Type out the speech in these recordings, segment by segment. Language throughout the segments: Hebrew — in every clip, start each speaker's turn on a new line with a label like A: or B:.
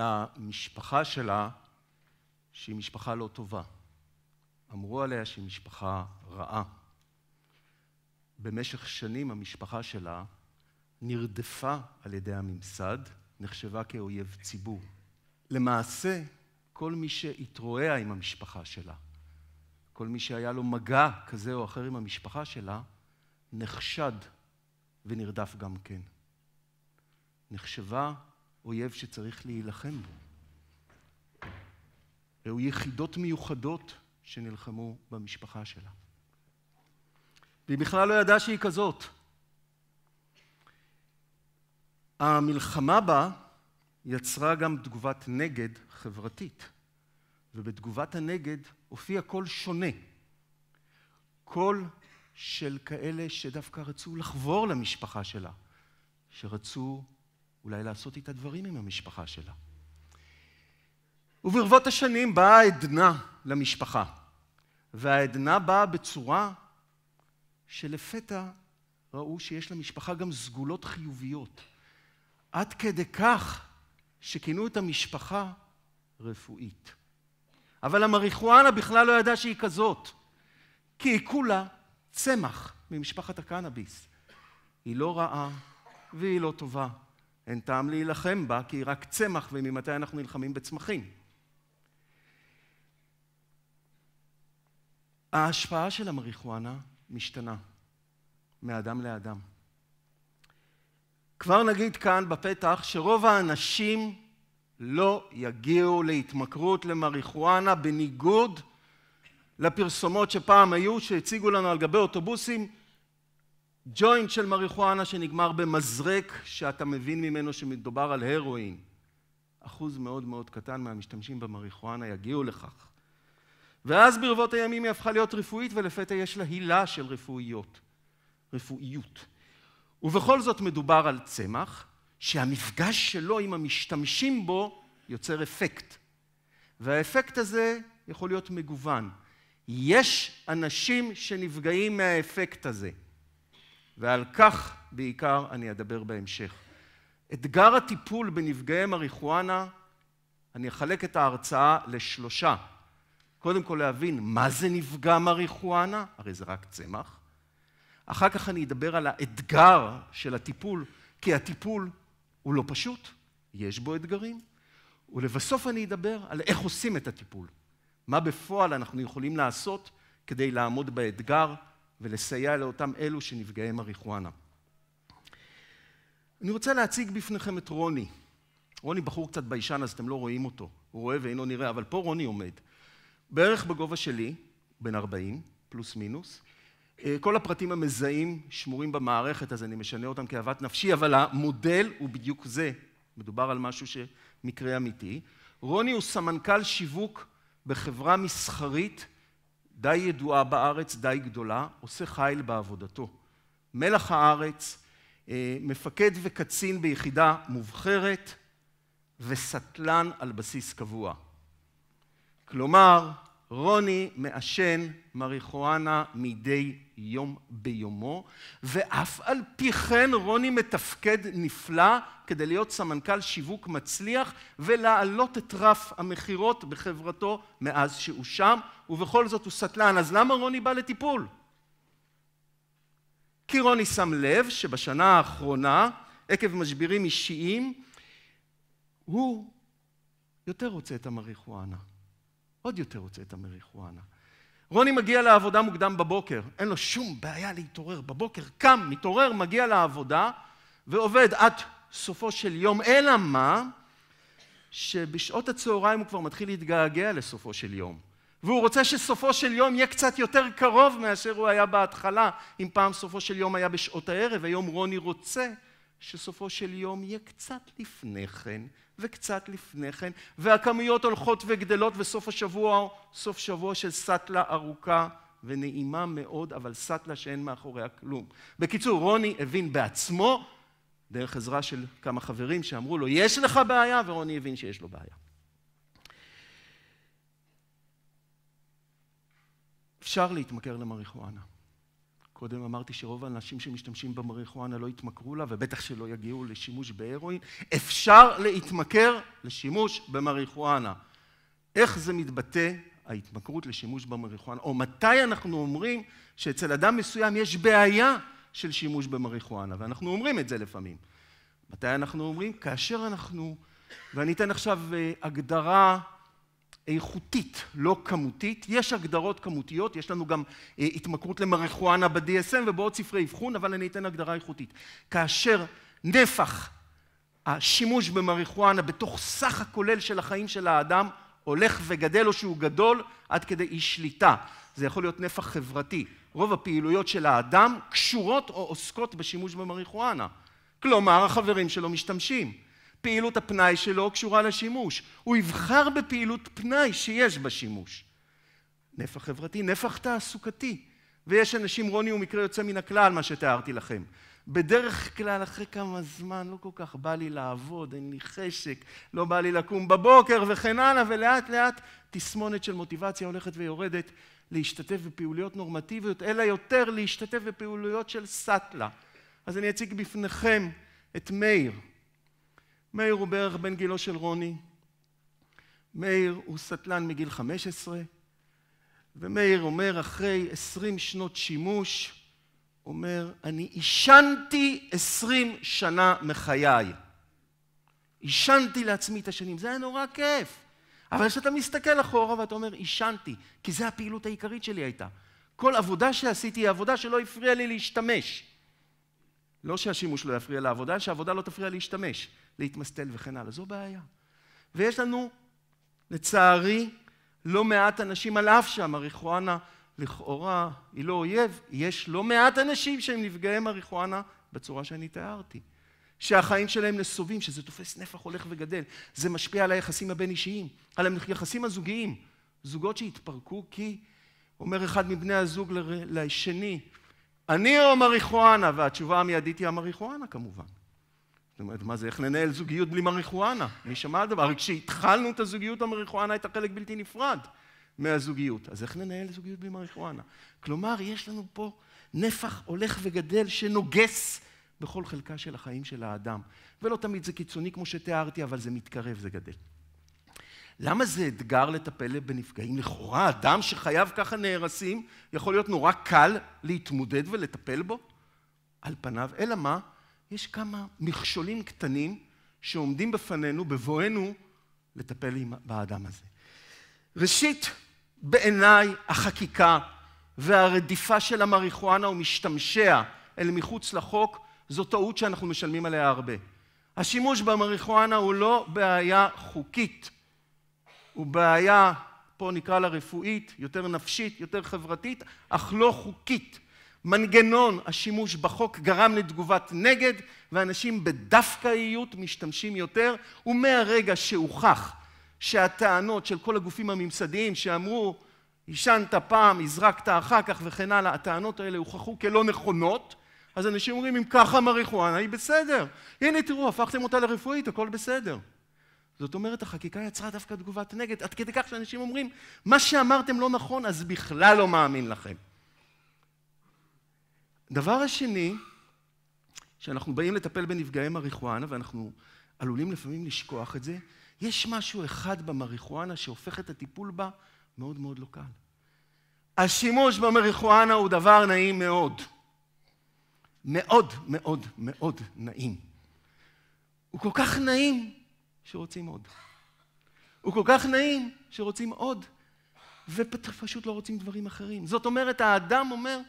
A: על המשפחה שלה שהיא משפחה לא טובה. אמרו עליה שהיא משפחה רעה. במשך שנים המשפחה שלה נרדפה על ידי הממסד, נחשבה כאויב ציבור. למעשה, כל מי שהתרועע עם המשפחה שלה, כל מי שהיה לו מגע כזה או אחר עם המשפחה שלה, נחשד ונרדף גם כן. נחשבה אויב שצריך להילחם בו. ראו יחידות מיוחדות שנלחמו במשפחה שלה. והיא בכלל לא ידעה שהיא כזאת. המלחמה בה יצרה גם תגובת נגד חברתית, ובתגובת הנגד הופיע קול שונה. קול של כאלה שדווקא רצו לחבור למשפחה שלה, שרצו אולי לעשות איתה דברים עם המשפחה שלה. וברבות השנים באה העדנה למשפחה, והעדנה באה בצורה שלפתע ראו שיש למשפחה גם סגולות חיוביות. עד כדי כך שכינו את המשפחה רפואית. אבל המריחואנה בכלל לא ידעה שהיא כזאת, כי היא כולה צמח ממשפחת הקנאביס. היא לא רעה והיא לא טובה, אין טעם להילחם בה, כי היא רק צמח, וממתי אנחנו נלחמים בצמחים? ההשפעה של המריחואנה משתנה מאדם לאדם. כבר נגיד כאן בפתח שרוב האנשים לא יגיעו להתמכרות למריחואנה בניגוד לפרסומות שפעם היו, שהציגו לנו על גבי אוטובוסים ג'וינט של מריחואנה שנגמר במזרק שאתה מבין ממנו שמדובר על הרואין. אחוז מאוד מאוד קטן מהמשתמשים במריחואנה יגיעו לכך. ואז ברבות הימים היא הפכה להיות רפואית ולפתע יש לה הילה של רפואיות. רפואיות. ובכל זאת מדובר על צמח שהמפגש שלו עם המשתמשים בו יוצר אפקט. והאפקט הזה יכול להיות מגוון. יש אנשים שנפגעים מהאפקט הזה. ועל כך בעיקר אני אדבר בהמשך. אתגר הטיפול בנפגעי מריחואנה, אני אחלק את ההרצאה לשלושה. קודם כל להבין מה זה נפגע מריחואנה, הרי זה רק צמח. אחר כך אני אדבר על האתגר של הטיפול, כי הטיפול הוא לא פשוט, יש בו אתגרים. ולבסוף אני אדבר על איך עושים את הטיפול, מה בפועל אנחנו יכולים לעשות כדי לעמוד באתגר ולסייע לאותם אלו שנפגעי מריחואנה. אני רוצה להציג בפניכם את רוני. רוני בחור קצת ביישן, אז אתם לא רואים אותו. הוא רואה ואינו נראה, אבל פה רוני עומד. בערך בגובה שלי, בן 40, פלוס מינוס. אה, כל הפרטים המזהים שמורים במערכת, אז אני משנה אותם כאוות נפשי, אבל המודל הוא בדיוק זה. מדובר על משהו שמקרה אמיתי. רוני הוא סמנכ"ל שיווק בחברה מסחרית די ידועה בארץ, די גדולה, עושה חיל בעבודתו. מלח הארץ, אה, מפקד וקצין ביחידה מובחרת וסטלן על בסיס קבוע. כלומר, רוני מעשן מריחואנה מדי יום ביומו, ואף על פי כן רוני מתפקד נפלא כדי להיות סמנכ"ל שיווק מצליח ולהעלות את רף המכירות בחברתו מאז שהוא שם, ובכל זאת הוא סטלן. אז למה רוני בא לטיפול? כי רוני שם לב שבשנה האחרונה, עקב משברים אישיים, הוא יותר רוצה את המריחואנה. עוד יותר רוצה את המריחואנה. רוני מגיע לעבודה מוקדם בבוקר, אין לו שום בעיה להתעורר בבוקר, קם, מתעורר, מגיע לעבודה ועובד עד סופו של יום, אלא מה? שבשעות הצהריים הוא כבר מתחיל להתגעגע לסופו של יום. והוא רוצה שסופו של יום יהיה קצת יותר קרוב מאשר הוא היה בהתחלה. אם פעם סופו של יום היה בשעות הערב, היום רוני רוצה שסופו של יום יהיה קצת לפני כן, וקצת לפני כן, והכמויות הולכות וגדלות, וסוף השבוע, סוף שבוע של סאטלה ארוכה ונעימה מאוד, אבל סאטלה שאין מאחוריה כלום. בקיצור, רוני הבין בעצמו, דרך עזרה של כמה חברים שאמרו לו, יש לך בעיה, ורוני הבין שיש לו בעיה. אפשר להתמכר למריחואנה. קודם אמרתי שרוב האנשים שמשתמשים במריחואנה לא יתמכרו לה, ובטח שלא יגיעו לשימוש בהרואין. אפשר להתמכר לשימוש במריחואנה. איך זה מתבטא, ההתמכרות לשימוש במריחואנה? או מתי אנחנו אומרים שאצל אדם מסוים יש בעיה של שימוש במריחואנה? ואנחנו אומרים את זה לפעמים. מתי אנחנו אומרים? כאשר אנחנו, ואני אתן עכשיו אה, הגדרה איכותית, לא כמותית. יש הגדרות כמותיות, יש לנו גם אה, התמכרות למריחואנה ב-DSM ובעוד ספרי אבחון, אבל אני אתן הגדרה איכותית. כאשר נפח השימוש במריחואנה בתוך סך הכולל של החיים של האדם הולך וגדל או שהוא גדול עד כדי אי שליטה. זה יכול להיות נפח חברתי. רוב הפעילויות של האדם קשורות או עוסקות בשימוש במריחואנה. כלומר, החברים שלו משתמשים. פעילות הפנאי שלו קשורה לשימוש. הוא יבחר בפעילות פנאי שיש בה שימוש. נפח חברתי, נפח תעסוקתי. ויש אנשים, רוני הוא מקרה יוצא מן הכלל, מה שתיארתי לכם. בדרך כלל, אחרי כמה זמן, לא כל כך בא לי לעבוד, אין לי חשק, לא בא לי לקום בבוקר וכן הלאה, ולאט לאט תסמונת של מוטיבציה הולכת ויורדת להשתתף בפעילויות נורמטיביות, אלא יותר להשתתף בפעילויות של סאטלה. אז אני אציג בפניכם את מאיר. מאיר הוא בערך בן גילו של רוני. מאיר הוא סטלן מגיל 15, ומאיר אומר, אחרי 20 שנות שימוש, אומר, אני עישנתי 20 שנה מחיי. עישנתי לעצמי את השנים, זה היה נורא כיף. אבל כשאתה מסתכל אחורה ואתה אומר, עישנתי, כי זו הפעילות העיקרית שלי הייתה. כל עבודה שעשיתי היא עבודה שלא הפריעה לי להשתמש. לא שהשימוש לא יפריע לעבודה, שהעבודה לא תפריע להשתמש. להתמסטל וכן הלאה. זו בעיה. ויש לנו, לצערי, לא מעט אנשים, על אף שהמריחואנה לכאורה היא לא אויב, יש לא מעט אנשים שהם נפגעי מריחואנה בצורה שאני תיארתי. שהחיים שלהם נסובים, שזה תופס נפח הולך וגדל. זה משפיע על היחסים הבין-אישיים, על היחסים הזוגיים. זוגות שהתפרקו כי, אומר אחד מבני הזוג לשני, אני או מריחואנה? והתשובה המיידית היא המריחואנה כמובן. זאת אומרת, מה זה, איך לנהל זוגיות בלי מריחואנה? מי שמע על דבר? הרי כשהתחלנו את הזוגיות, המריחואנה הייתה חלק בלתי נפרד מהזוגיות. אז איך לנהל זוגיות בלי מריחואנה? כלומר, יש לנו פה נפח הולך וגדל שנוגס בכל חלקה של החיים של האדם. ולא תמיד זה קיצוני כמו שתיארתי, אבל זה מתקרב, זה גדל. למה זה אתגר לטפל בנפגעים? לכאורה, אדם שחייו ככה נהרסים, יכול להיות נורא קל להתמודד ולטפל בו? על פניו, אלא מה? יש כמה מכשולים קטנים שעומדים בפנינו, בבואנו לטפל באדם הזה. ראשית, בעיניי החקיקה והרדיפה של המריחואנה ומשתמשיה אל מחוץ לחוק, זו טעות שאנחנו משלמים עליה הרבה. השימוש במריחואנה הוא לא בעיה חוקית, הוא בעיה, פה נקרא לה רפואית, יותר נפשית, יותר חברתית, אך לא חוקית. מנגנון השימוש בחוק גרם לתגובת נגד, ואנשים בדווקאיות משתמשים יותר, ומהרגע שהוכח שהטענות של כל הגופים הממסדיים שאמרו, עישנת פעם, הזרקת אחר כך וכן הלאה, הטענות האלה הוכחו כלא נכונות, אז אנשים אומרים, אם ככה מריחואנה היא בסדר. הנה תראו, הפכתם אותה לרפואית, הכל בסדר. זאת אומרת, החקיקה יצרה דווקא תגובת נגד, עד כדי כך שאנשים אומרים, מה שאמרתם לא נכון, אז בכלל לא מאמין לכם. הדבר השני, כשאנחנו באים לטפל בנפגעי מריחואנה, ואנחנו עלולים לפעמים לשכוח את זה, יש משהו אחד במריחואנה שהופך את הטיפול בה מאוד מאוד לא קל. השימוש במריחואנה הוא דבר נעים מאוד. מאוד מאוד מאוד נעים. הוא כל כך נעים שרוצים עוד. הוא כל כך נעים שרוצים עוד, ופשוט לא רוצים דברים אחרים. זאת אומרת, האדם אומר,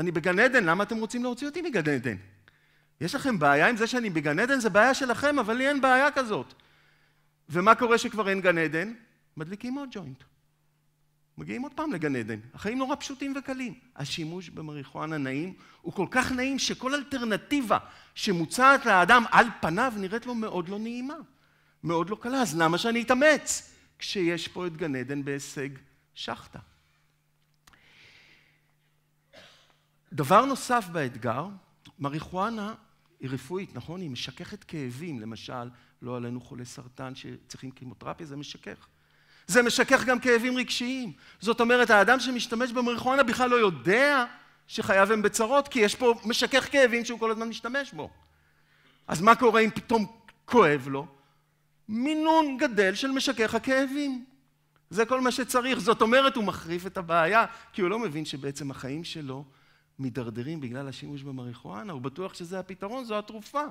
A: אני בגן עדן, למה אתם רוצים להוציא אותי מגן עדן? יש לכם בעיה עם זה שאני בגן עדן? זה בעיה שלכם, אבל לי אין בעיה כזאת. ומה קורה שכבר אין גן עדן? מדליקים עוד ג'וינט. מגיעים עוד פעם לגן עדן. החיים נורא פשוטים וקלים. השימוש במריחואנה נעים הוא כל כך נעים שכל אלטרנטיבה שמוצעת לאדם על פניו נראית לו מאוד לא נעימה, מאוד לא קלה, אז למה שאני אתאמץ? כשיש פה את גן עדן בהישג שחטה. דבר נוסף באתגר, מריחואנה היא רפואית, נכון? היא משככת כאבים, למשל, לא עלינו חולי סרטן שצריכים כימותרפיה, זה משכך. זה משכך גם כאבים רגשיים. זאת אומרת, האדם שמשתמש במריחואנה בכלל לא יודע שחייו הם בצרות, כי יש פה משכך כאבים שהוא כל הזמן משתמש בו. אז מה קורה אם פתאום כואב לו? מינון גדל של משכך הכאבים. זה כל מה שצריך. זאת אומרת, הוא מחריף את הבעיה, כי הוא לא מבין שבעצם החיים שלו מידרדרים בגלל השימוש במריחואנה, הוא בטוח שזה הפתרון, זו התרופה.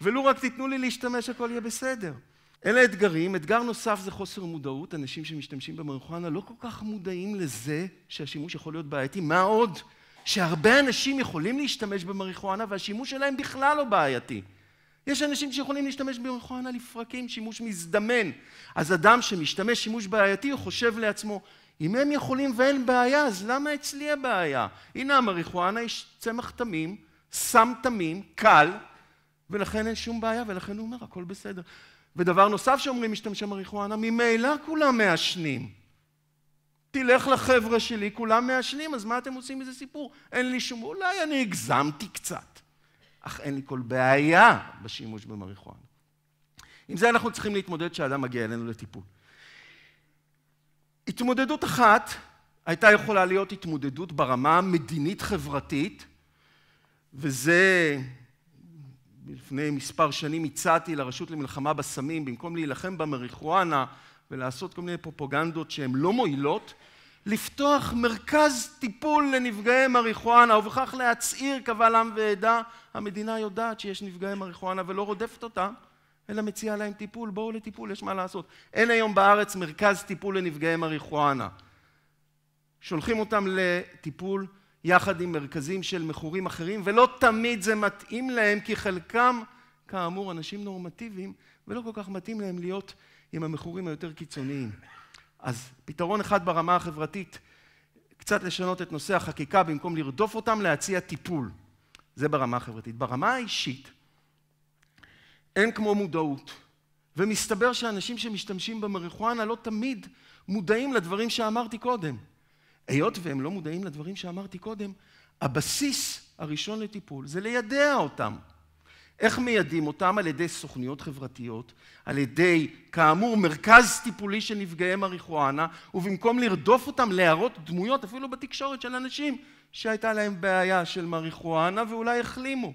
A: ולו רק תיתנו לי להשתמש, הכל יהיה בסדר. אלה אתגרים. אתגר נוסף זה חוסר מודעות. אנשים שמשתמשים במריחואנה לא כל כך מודעים לזה שהשימוש יכול להיות בעייתי. מה עוד? שהרבה אנשים יכולים להשתמש במריחואנה והשימוש שלהם בכלל לא בעייתי. יש אנשים שיכולים להשתמש במריחואנה לפרקים, שימוש מזדמן. אז אדם שמשתמש שימוש בעייתי, הוא חושב לעצמו, אם הם יכולים ואין בעיה, אז למה אצלי הבעיה? הנה המריחואנה יש צמח תמים, סם תמים, קל, ולכן אין שום בעיה, ולכן הוא אומר, הכל בסדר. ודבר נוסף שאומרים משתמשי מריחואנה, ממילא כולם מעשנים. תלך לחבר'ה שלי, כולם מעשנים, אז מה אתם עושים מזה סיפור? אין לי שום... אולי אני הגזמתי קצת, אך אין לי כל בעיה בשימוש במריחואנה. עם זה אנחנו צריכים להתמודד כשאדם מגיע אלינו לטיפול. התמודדות אחת הייתה יכולה להיות התמודדות ברמה המדינית-חברתית, וזה לפני מספר שנים הצעתי לרשות למלחמה בסמים, במקום להילחם במריחואנה ולעשות כל מיני פרופגנדות שהן לא מועילות, לפתוח מרכז טיפול לנפגעי מריחואנה, ובכך להצהיר קבל עם ועדה. המדינה יודעת שיש נפגעי מריחואנה ולא רודפת אותם. אלא מציע להם טיפול, בואו לטיפול, יש מה לעשות. אין היום בארץ מרכז טיפול לנפגעי מריחואנה. שולחים אותם לטיפול יחד עם מרכזים של מכורים אחרים, ולא תמיד זה מתאים להם, כי חלקם, כאמור, אנשים נורמטיביים, ולא כל כך מתאים להם להיות עם המכורים היותר קיצוניים. אז פתרון אחד ברמה החברתית, קצת לשנות את נושא החקיקה, במקום לרדוף אותם, להציע טיפול. זה ברמה החברתית. ברמה האישית, אין כמו מודעות. ומסתבר שאנשים שמשתמשים במריחואנה לא תמיד מודעים לדברים שאמרתי קודם. היות והם לא מודעים לדברים שאמרתי קודם, הבסיס הראשון לטיפול זה לידע אותם. איך מיידים אותם? על ידי סוכניות חברתיות, על ידי, כאמור, מרכז טיפולי של נפגעי מריחואנה, ובמקום לרדוף אותם, להראות דמויות, אפילו בתקשורת, של אנשים שהייתה להם בעיה של מריחואנה ואולי החלימו.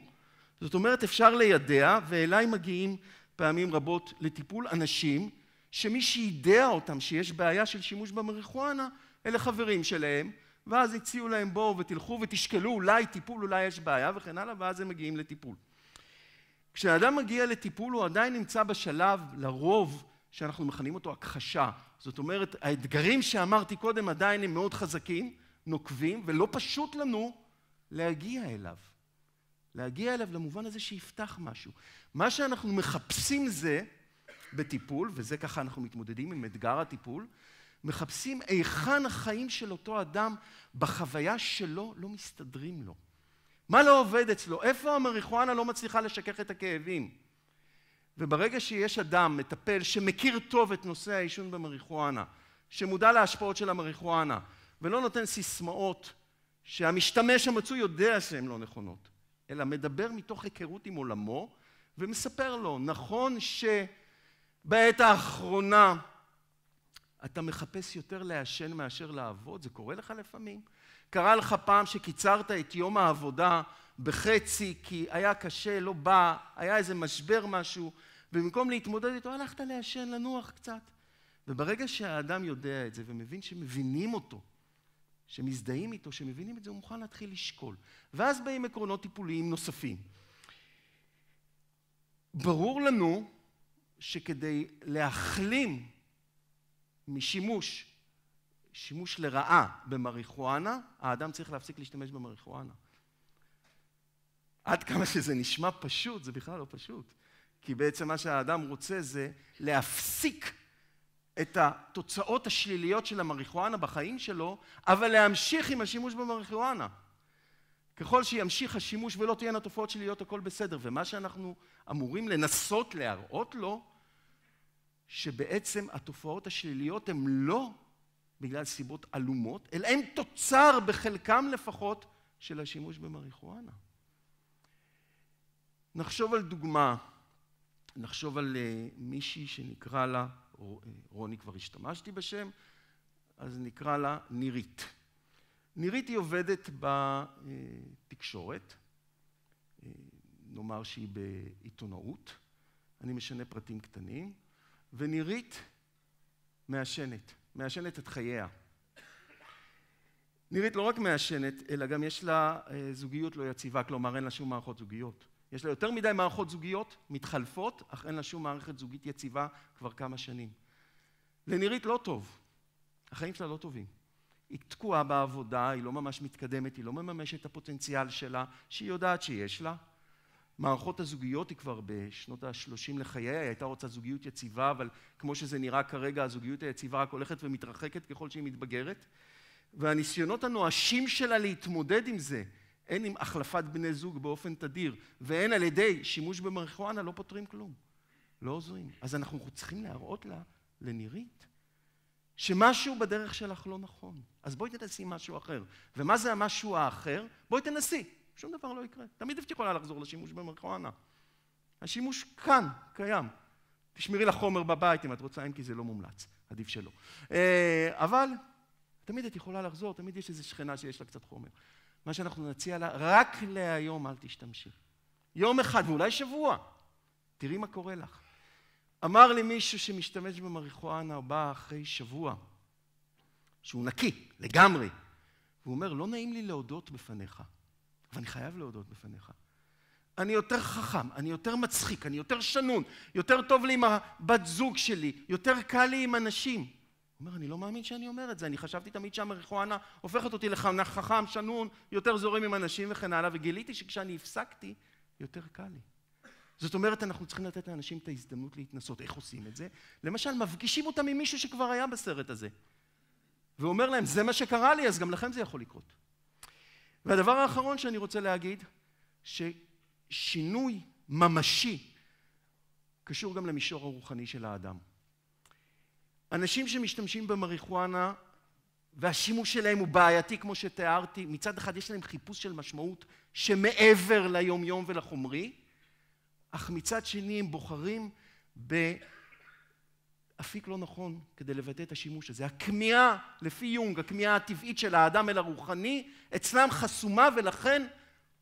A: זאת אומרת, אפשר לידע, ואליי מגיעים פעמים רבות לטיפול אנשים שמי שידע אותם שיש בעיה של שימוש במריחואנה, אלה חברים שלהם, ואז הציעו להם בואו ותלכו ותשקלו אולי טיפול, אולי יש בעיה וכן הלאה, ואז הם מגיעים לטיפול. כשאדם מגיע לטיפול הוא עדיין נמצא בשלב, לרוב, שאנחנו מכנים אותו הכחשה. זאת אומרת, האתגרים שאמרתי קודם עדיין הם מאוד חזקים, נוקבים, ולא פשוט לנו להגיע אליו. להגיע אליו למובן הזה שיפתח משהו. מה שאנחנו מחפשים זה, בטיפול, וזה ככה אנחנו מתמודדים עם אתגר הטיפול, מחפשים היכן החיים של אותו אדם בחוויה שלו לא מסתדרים לו. מה לא עובד אצלו? איפה המריחואנה לא מצליחה לשכך את הכאבים? וברגע שיש אדם, מטפל, שמכיר טוב את נושא העישון במריחואנה, שמודע להשפעות של המריחואנה, ולא נותן סיסמאות שהמשתמש המצוי יודע שהן לא נכונות, אלא מדבר מתוך היכרות עם עולמו ומספר לו, נכון שבעת האחרונה אתה מחפש יותר לעשן מאשר לעבוד, זה קורה לך לפעמים? קרה לך פעם שקיצרת את יום העבודה בחצי כי היה קשה, לא בא, היה איזה משבר משהו, ובמקום להתמודד איתו הלכת לעשן, לנוח קצת. וברגע שהאדם יודע את זה ומבין שמבינים אותו, שמזדהים איתו, שמבינים את זה, הוא מוכן להתחיל לשקול. ואז באים עקרונות טיפוליים נוספים. ברור לנו שכדי להחלים משימוש, שימוש לרעה במריחואנה, האדם צריך להפסיק להשתמש במריחואנה. עד כמה שזה נשמע פשוט, זה בכלל לא פשוט. כי בעצם מה שהאדם רוצה זה להפסיק את התוצאות השליליות של המריחואנה בחיים שלו, אבל להמשיך עם השימוש במריחואנה. ככל שימשיך השימוש ולא תהיינה תופעות שליליות, הכל בסדר. ומה שאנחנו אמורים לנסות להראות לו, שבעצם התופעות השליליות הן לא בגלל סיבות עלומות, אלא הן תוצר בחלקם לפחות של השימוש במריחואנה. נחשוב על דוגמה, נחשוב על אה, מישהי שנקרא לה רוני כבר השתמשתי בשם, אז נקרא לה נירית. נירית היא עובדת בתקשורת, אה, נאמר שהיא בעיתונאות, אני משנה פרטים קטנים, ונירית מעשנת, מעשנת את חייה. נירית לא רק מעשנת, אלא גם יש לה אה, זוגיות לא יציבה, כלומר אין לה שום מערכות זוגיות. יש לה יותר מדי מערכות זוגיות מתחלפות, אך אין לה שום מערכת זוגית יציבה כבר כמה שנים. לנירית לא טוב, החיים שלה לא טובים. היא תקועה בעבודה, היא לא ממש מתקדמת, היא לא מממשת את הפוטנציאל שלה, שהיא יודעת שיש לה. מערכות הזוגיות היא כבר בשנות ה-30 לחייה, היא הייתה רוצה זוגיות יציבה, אבל כמו שזה נראה כרגע, הזוגיות היציבה רק הולכת ומתרחקת ככל שהיא מתבגרת. והניסיונות הנואשים שלה להתמודד עם זה, הן עם החלפת בני זוג באופן תדיר והן על ידי שימוש במריחואנה לא פותרים כלום. לא עוזרים. אז אנחנו צריכים להראות לה, לנירית, שמשהו בדרך שלך לא נכון. אז בואי תנסי משהו אחר. ומה זה המשהו האחר? בואי תנסי. שום דבר לא יקרה. תמיד את יכולה לחזור לשימוש במריחואנה. השימוש כאן, קיים. תשמרי לך חומר בבית אם את רוצה, אם כי זה לא מומלץ, עדיף שלא. אה, אבל תמיד את יכולה לחזור, תמיד יש איזו שכנה שיש לה קצת חומר. מה שאנחנו נציע לה, רק להיום אל תשתמשי. יום אחד, ואולי שבוע, תראי מה קורה לך. אמר לי מישהו שמשתמש במריחואנה, בא אחרי שבוע, שהוא נקי לגמרי, והוא אומר, לא נעים לי להודות בפניך, אבל אני חייב להודות בפניך. אני יותר חכם, אני יותר מצחיק, אני יותר שנון, יותר טוב לי עם הבת זוג שלי, יותר קל לי עם אנשים. הוא אומר, אני לא מאמין שאני אומר את זה, אני חשבתי תמיד שהמריחואנה הופכת אותי לחכם, שנון, יותר זורם עם אנשים וכן הלאה, וגיליתי שכשאני הפסקתי, יותר קל לי. זאת אומרת, אנחנו צריכים לתת לאנשים את ההזדמנות להתנסות. איך עושים את זה? למשל, מפגישים אותם עם מישהו שכבר היה בסרט הזה, ואומר להם, זה מה שקרה לי, אז גם לכם זה יכול לקרות. והדבר האחרון שאני רוצה להגיד, ששינוי ממשי קשור גם למישור הרוחני של האדם. אנשים שמשתמשים במריחואנה והשימוש שלהם הוא בעייתי כמו שתיארתי, מצד אחד יש להם חיפוש של משמעות שמעבר ליומיום ולחומרי, אך מצד שני הם בוחרים באפיק לא נכון כדי לבטא את השימוש הזה. הכמיהה, לפי יונג, הכמיהה הטבעית של האדם אל הרוחני, אצלם חסומה ולכן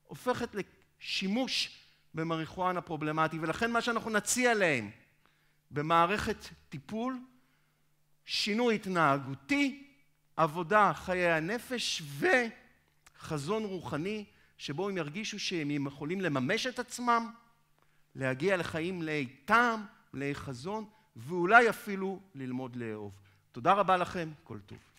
A: הופכת לשימוש במריחואנה פרובלמטי, ולכן מה שאנחנו נציע להם במערכת טיפול שינוי התנהגותי, עבודה, חיי הנפש וחזון רוחני שבו הם ירגישו שהם יכולים לממש את עצמם, להגיע לחיים מלאי טעם, מלאי חזון, ואולי אפילו ללמוד לאהוב. תודה רבה לכם, כל טוב.